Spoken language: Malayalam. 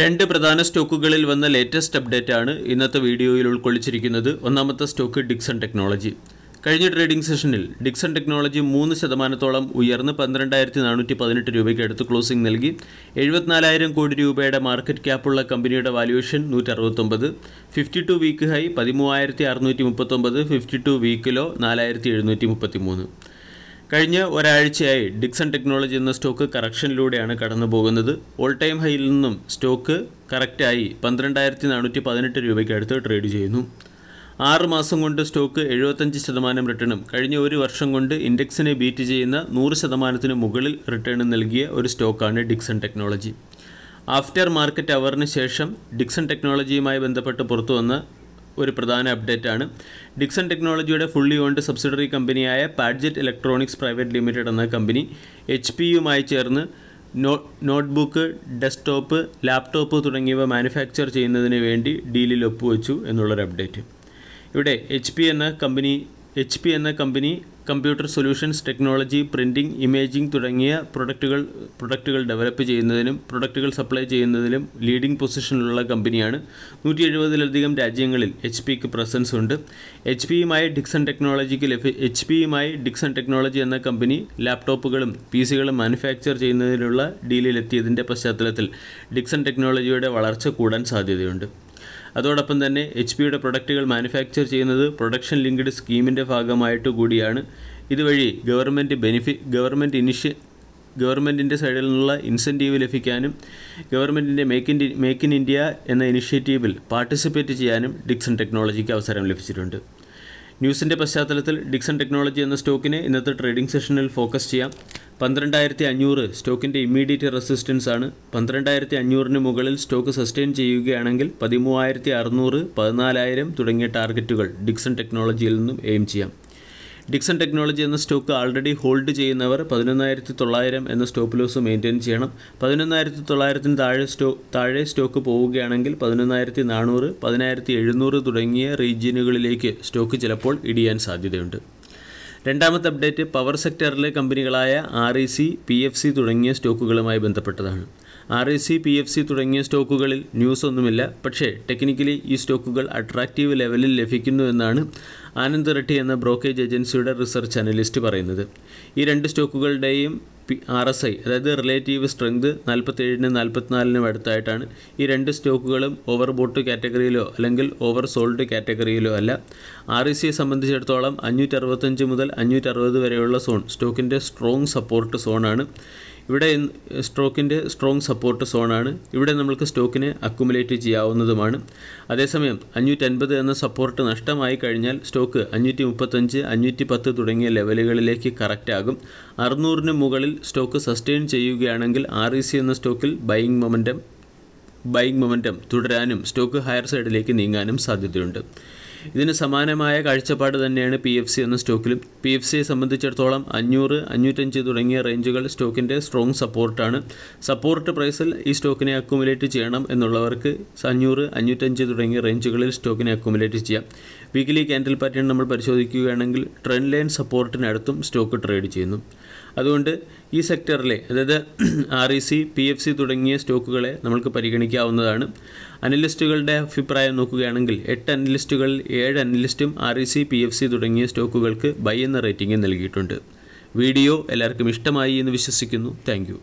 രണ്ട് പ്രധാന സ്റ്റോക്കുകളിൽ വന്ന ലേറ്റസ്റ്റ് അപ്ഡേറ്റ് ആണ് ഇന്നത്തെ വീഡിയോയിൽ ഉൾക്കൊള്ളിച്ചിരിക്കുന്നത് ഒന്നാമത്തെ സ്റ്റോക്ക് ഡിക്സൺ ടെക്നോളജി കഴിഞ്ഞ ട്രേഡിംഗ് സെഷനിൽ ഡിക്സൺ ടെക്നോളജി മൂന്ന് ശതമാനത്തോളം ഉയർന്ന് പന്ത്രണ്ടായിരത്തി നാനൂറ്റി പതിനെട്ട് രൂപയ്ക്ക് അടുത്ത് ക്ലോസിംഗ് നൽകി എഴുപത്തിനാലായിരം കോടി രൂപയുടെ മാർക്കറ്റ് ക്യാപ്പുള്ള കമ്പനിയുടെ വാല്യുവേഷൻ നൂറ്റി അറുപത്തൊമ്പത് ഫിഫ്റ്റി ടു വീക്ക് ഹൈ പതിമൂവായിരത്തി അറുന്നൂറ്റി മുപ്പത്തൊമ്പത് ഫിഫ്റ്റി ടു വീക്ക് ലോ നാലായിരത്തി എഴുന്നൂറ്റി മുപ്പത്തി മൂന്ന് കഴിഞ്ഞ ഒരാഴ്ചയായി ഡിക്സൺ ടെക്നോളജി എന്ന സ്റ്റോക്ക് കറക്ഷനിലൂടെയാണ് കടന്നു പോകുന്നത് ഓൾ ടൈം ഹൈയിൽ നിന്നും സ്റ്റോക്ക് കറക്റ്റായി പന്ത്രണ്ടായിരത്തി നാനൂറ്റി പതിനെട്ട് രൂപയ്ക്ക് അടുത്ത് ട്രേഡ് ചെയ്യുന്നു ആറ് മാസം കൊണ്ട് സ്റ്റോക്ക് എഴുപത്തഞ്ച് ശതമാനം റിട്ടേണും കഴിഞ്ഞ ഒരു വർഷം കൊണ്ട് ഇൻഡെക്സിനെ ബീറ്റ് ചെയ്യുന്ന നൂറ് ശതമാനത്തിന് മുകളിൽ റിട്ടേൺ നൽകിയ ഒരു സ്റ്റോക്കാണ് ഡിക്സൺ ടെക്നോളജി ആഫ്റ്റർ മാർക്കറ്റ് അവറിന് ശേഷം ഡിക്സൺ ടെക്നോളജിയുമായി ബന്ധപ്പെട്ട് പുറത്തുവന്ന ഒരു പ്രധാന അപ്ഡേറ്റ് ആണ് ഡിക്സൺ ടെക്നോളജിയുടെ ഫുള്ളി ഓൺഡ് സബ്സിഡറി കമ്പനിയായ പാഡ്ജറ്റ് ഇലക്ട്രോണിക്സ് പ്രൈവറ്റ് ലിമിറ്റഡ് എന്ന കമ്പനി എച്ച് യുമായി ചേർന്ന് നോ നോട്ട്ബുക്ക് ഡെസ്ക്ടോപ്പ് ലാപ്ടോപ്പ് തുടങ്ങിയവ മാനുഫാക്ചർ ചെയ്യുന്നതിന് വേണ്ടി ഡീലിൽ ഒപ്പുവെച്ചു എന്നുള്ളൊരു അപ്ഡേറ്റ് ഇവിടെ എച്ച് പി എന്ന കമ്പനി എച്ച് പി എന്ന company computer solutions technology printing imaging തുടങ്ങിയ പ്രൊഡക്റ്റുകൾ പ്രൊഡക്റ്റുകൾ ഡെവലപ്പ് ചെയ്യുന്നതിനും പ്രൊഡക്റ്റുകൾ സപ്ലൈ ചെയ്യുന്നതിലും ലീഡിംഗ് പൊസിഷനിലുള്ള കമ്പനിയാണ് നൂറ്റി എഴുപതിലധികം രാജ്യങ്ങളിൽ എച്ച് പിക്ക് പ്രസൻസ് ഉണ്ട് എച്ച് പിയുമായി ഡിക്സൺ ടെക്നോളജിക്ക് ലഭ്യ എച്ച് പിയുമായി ഡിക്സൺ ടെക്നോളജി എന്ന കമ്പനി ലാപ്ടോപ്പുകളും പി സികളും മാനുഫാക്ചർ ചെയ്യുന്നതിനുള്ള ഡീലിലെത്തിയതിൻ്റെ പശ്ചാത്തലത്തിൽ ഡിക്സൺ ടെക്നോളജിയുടെ വളർച്ച കൂടാൻ സാധ്യതയുണ്ട് അതോടൊപ്പം തന്നെ എച്ച് പിയുടെ പ്രൊഡക്റ്റുകൾ മാനുഫാക്ചർ ചെയ്യുന്നത് പ്രൊഡക്ഷൻ ലിങ്ക്ഡ് സ്കീമിൻ്റെ ഭാഗമായിട്ട് കൂടിയാണ് ഇതുവഴി ഗവൺമെൻറ് ബെനിഫി ഗവൺമെൻറ് ഇനിഷ്യ ഗവൺമെൻറ്റിൻ്റെ സൈഡിൽ നിന്നുള്ള ഇൻസെൻറ്റീവ് ലഭിക്കാനും ഗവൺമെൻറ്റിൻ്റെ make in make in India എന്ന ഇനിഷ്യേറ്റീവിൽ പാർട്ടിസിപ്പേറ്റ് ചെയ്യാനും ഡിക്സൺ ടെക്നോളജിക്ക് അവസരം ലഭിച്ചിട്ടുണ്ട് ന്യൂസിൻ്റെ പശ്ചാത്തലത്തിൽ ഡിക്സൺ ടെക്നോളജി എന്ന സ്റ്റോക്കിനെ ഇന്നത്തെ ട്രേഡിംഗ് സെഷനിൽ ഫോക്കസ് ചെയ്യാം പന്ത്രണ്ടായിരത്തി അഞ്ഞൂറ് സ്റ്റോക്കിൻ്റെ ഇമ്മീഡിയറ്റ് റെസിസ്റ്റൻസ് ആണ് പന്ത്രണ്ടായിരത്തി അഞ്ഞൂറിന് മുകളിൽ സ്റ്റോക്ക് സസ്റ്റെയിൻ ചെയ്യുകയാണെങ്കിൽ പതിമൂവായിരത്തി അറുന്നൂറ് പതിനാലായിരം തുടങ്ങിയ ടാർഗറ്റുകൾ ഡിക്സൺ ടെക്നോളജിയിൽ നിന്നും എയിം ചെയ്യാം ഡിക്സൺ ടെക്നോളജി എന്ന സ്റ്റോക്ക് ആൾറെഡി ഹോൾഡ് ചെയ്യുന്നവർ പതിനൊന്നായിരത്തി തൊള്ളായിരം എന്ന സ്റ്റോപ്പ് ലോസ് മെയിൻറ്റെയിൻ ചെയ്യണം പതിനൊന്നായിരത്തി തൊള്ളായിരത്തിന് താഴെ സ്റ്റോ താഴെ സ്റ്റോക്ക് പോവുകയാണെങ്കിൽ പതിനൊന്നായിരത്തി നാനൂറ് പതിനായിരത്തി എഴുന്നൂറ് തുടങ്ങിയ റീജിയനുകളിലേക്ക് സ്റ്റോക്ക് ചിലപ്പോൾ ഇടിയാൻ സാധ്യതയുണ്ട് രണ്ടാമത്തെ അപ്ഡേറ്റ് പവർ സെക്ടറിലെ കമ്പനികളായ R E C P F C തുടങ്ങിയ സ്റ്റോക്കുകളുമായി ബന്ധപ്പെട്ടതാണ് R E C P F C തുടങ്ങിയ സ്റ്റോക്കുകളിൽ ന്യൂസ് ഒന്നുമില്ല പക്ഷേ ടെക്നിക്കലി ഈ സ്റ്റോക്കുകൾ അട്രാക്റ്റീവ് ലെവലിൽ ലഭിക്കുന്നു എന്നാണ് ആനന്ദ് റെഡ്ഡി എന്ന ബ്രോക്കേജ് ഏജൻസിയുടെ റിസർച്ച് അനലിസ്റ്റ് പറയുന്നത് ഈ രണ്ട് സ്റ്റോക്കുകളുടെയും പി ആർ എസ് ഐ അതായത് റിലേറ്റീവ് സ്ട്രെങ്ത് നാൽപ്പത്തേഴിന് നാൽപ്പത്തിനാലിനും അടുത്തായിട്ടാണ് ഈ രണ്ട് സ്റ്റോക്കുകളും ഓവർ ബോട്ട് കാറ്റഗറിയിലോ അല്ലെങ്കിൽ ഓവർ സോൾഡ് കാറ്റഗറിയിലോ അല്ല ആർ ഇ സിയെ സംബന്ധിച്ചിടത്തോളം അഞ്ഞൂറ്ററുപത്തഞ്ച് മുതൽ അഞ്ഞൂറ്ററുപത് വരെയുള്ള സോൺ സ്റ്റോക്കിൻ്റെ സ്ട്രോങ് സപ്പോർട്ട് സോണാണ് ഇവിടെ സ്ട്രോക്കിൻ്റെ സ്ട്രോങ് സപ്പോർട്ട് സോണാണ് ഇവിടെ നമ്മൾക്ക് സ്റ്റോക്കിനെ അക്കുമുലേറ്റ് ചെയ്യാവുന്നതുമാണ് അതേസമയം അഞ്ഞൂറ്റൻപത് എന്ന സപ്പോർട്ട് നഷ്ടമായി കഴിഞ്ഞാൽ സ്റ്റോക്ക് അഞ്ഞൂറ്റി മുപ്പത്തഞ്ച് അഞ്ഞൂറ്റി പത്ത് തുടങ്ങിയ ലെവലുകളിലേക്ക് കറക്റ്റാകും അറുന്നൂറിന് മുകളിൽ സ്റ്റോക്ക് സസ്റ്റെയിൻ ചെയ്യുകയാണെങ്കിൽ ആർ ഇ സി എന്ന സ്റ്റോക്കിൽ ബൈയിങ് മൊമെൻറ്റം ബൈയിങ് മൊമെൻറ്റം തുടരാനും സ്റ്റോക്ക് ഹയർ സൈഡിലേക്ക് നീങ്ങാനും സാധ്യതയുണ്ട് ഇതിന് സമാനമായ കാഴ്ചപ്പാട് തന്നെയാണ് പി എഫ് സി എന്ന സ്റ്റോക്കിലും പി എഫ് സിയെ സംബന്ധിച്ചിടത്തോളം അഞ്ഞൂറ് അഞ്ഞൂറ്റഞ്ച് തുടങ്ങിയ റേഞ്ചുകൾ സ്റ്റോക്കിൻ്റെ സ്ട്രോങ് സപ്പോർട്ടാണ് സപ്പോർട്ട് പ്രൈസിൽ ഈ സ്റ്റോക്കിനെ അക്കുമുലേറ്റ് ചെയ്യണം എന്നുള്ളവർക്ക് അഞ്ഞൂറ് അഞ്ഞൂറ്റഞ്ച് തുടങ്ങിയ റേഞ്ചുകളിൽ സ്റ്റോക്കിനെ അക്കുമുലേറ്റ് ചെയ്യാം വീക്കിലി കാൻഡിൽ പാറ്റേൺ നമ്മൾ പരിശോധിക്കുകയാണെങ്കിൽ ട്രെൻഡ് ലൈൻ സപ്പോർട്ടിനടുത്തും സ്റ്റോക്ക് ട്രേഡ് ചെയ്യുന്നു അതുകൊണ്ട് ഈ സെക്ടറിലെ അതായത് R E C P F C തുടങ്ങിയ സ്റ്റോക്കുകളെ നമുക്ക് പരിഗണിക്കാവുന്നതാണ് അനലിസ്റ്റുകളുടെ അഭിപ്രായം നോക്കുകയാണെങ്കിൽ എട്ട് അനലിസ്റ്റുകളിൽ ഏഴ് അനലിസ്റ്റും R E C P F C തുടങ്ങിയ സ്റ്റോക്കുകൾക്ക് ബൈ എന്ന റേറ്റിംഗ് നൽകിയിട്ടുണ്ട് വീഡിയോ എല്ലാവർക്കും ഇഷ്ടമായി എന്ന് വിശ്വസിക്കുന്നു താങ്ക്